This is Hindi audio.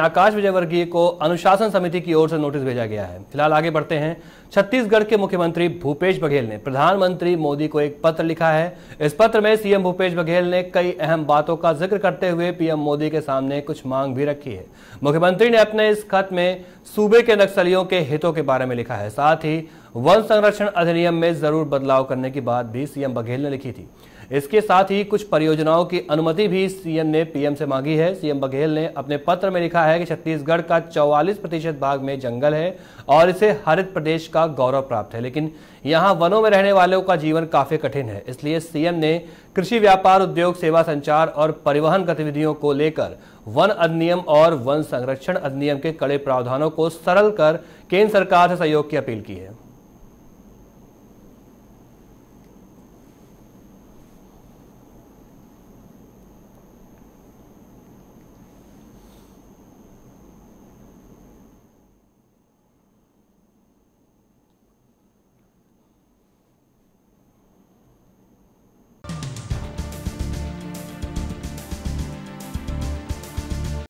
आकाश विजयवर्गीय को अनुशासन समिति की ओर से नोटिस भेजा गया है फिलहाल आगे बढ़ते हैं छत्तीसगढ़ के मुख्यमंत्री भूपेश बघेल ने प्रधानमंत्री मोदी को एक पत्र लिखा है इस पत्र में सीएम भूपेश बघेल ने कई अहम बातों का जिक्र करते हुए पीएम मोदी के सामने कुछ मांग भी रखी है मुख्यमंत्री ने अपने इस खत में सूबे के नक्सलियों के हितों के बारे में लिखा है साथ ही वन संरक्षण अधिनियम में जरूर बदलाव करने की बात भी सीएम बघेल ने लिखी थी इसके साथ ही कुछ परियोजनाओं की अनुमति भी सीएम ने पीएम से मांगी है सीएम बघेल ने अपने पत्र में लिखा है कि छत्तीसगढ़ का 44 प्रतिशत भाग में जंगल है और इसे हरित प्रदेश का गौरव प्राप्त है लेकिन यहां वनों में रहने वालों का जीवन काफी कठिन है इसलिए सीएम ने कृषि व्यापार उद्योग सेवा संचार और परिवहन गतिविधियों को लेकर वन अधिनियम और वन संरक्षण अधिनियम के कड़े प्रावधानों को सरल कर केंद्र सरकार से सहयोग की अपील की है